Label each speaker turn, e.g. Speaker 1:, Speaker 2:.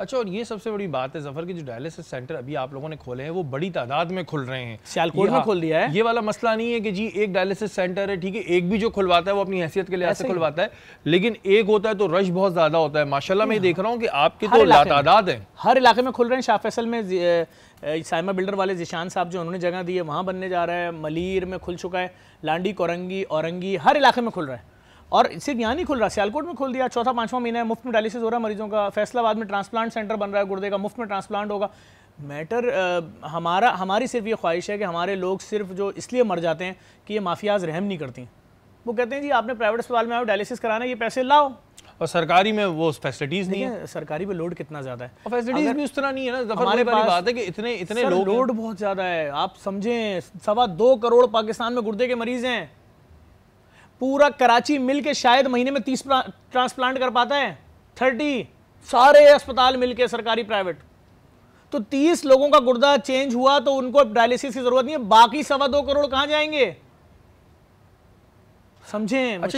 Speaker 1: अच्छा और ये सबसे बड़ी बात है जफर की जो डायलिसिस सेंटर अभी आप लोगों ने खोले हैं वो बड़ी तादाद में खुल रहे हैं सियालकोट में खोल दिया है ये वाला मसला नहीं है कि जी एक डायलिसिस सेंटर है ठीक है एक भी जो खुलवाता है वो अपनी हैसियत के लिहाज से खुलवाता है लेकिन एक होता है तो रश बहुत ज्यादा होता है माशाला मैं देख रहा हूँ कि आपके तो तादाद है
Speaker 2: हर इलाके में खुल रहे हैं शाह फैसल में साइमा बिल्डर वाले जिशान साहब जो उन्होंने जगह दी है वहाँ बनने जा रहा है मलिर में खुल चुका है लांडी कोरंगी औरंगी हर इलाके में खुल रहा है और सिर्फ यहाँ नहीं खुल रहा सियालकोट में खुल दिया चौथा पांचवा महीना है मुफ्त में डायलिसिस हो रहा है मरीजों का फैसलाबाद में ट्रांसप्लांट सेंटर बन रहा है गुर्दे का मुफ्त में ट्रांसप्लांट होगा मैटर हमारा हमारी सिर्फ ये ख्वाहिश है कि हमारे लोग सिर्फ जो इसलिए मर जाते हैं कि ये माफियाज रहम नहीं करती वो कहते हैं जी आपने प्राइवेट अस्पताल में आओ डायलिसिस कराना ये पैसे लाओ
Speaker 1: और सरकारी में वो फैसिलिटीज नहीं है सरकारी में लोड कितना ज्यादा है
Speaker 2: और फैसिलिटीज भी उस तरह नहीं है ना हमारे पास बात है कि इतने इतने लोड बहुत ज्यादा है आप समझें सवा दो करोड़ पाकिस्तान में गुर्दे के मरीज हैं पूरा कराची मिल के शायद महीने में तीस ट्रांसप्लांट कर पाता है थर्टी सारे अस्पताल मिल के सरकारी प्राइवेट तो तीस लोगों का गुर्दा चेंज हुआ तो उनको डायलिसिस की जरूरत नहीं है बाकी सवा दो करोड़ कहां जाएंगे
Speaker 1: समझे अच्छा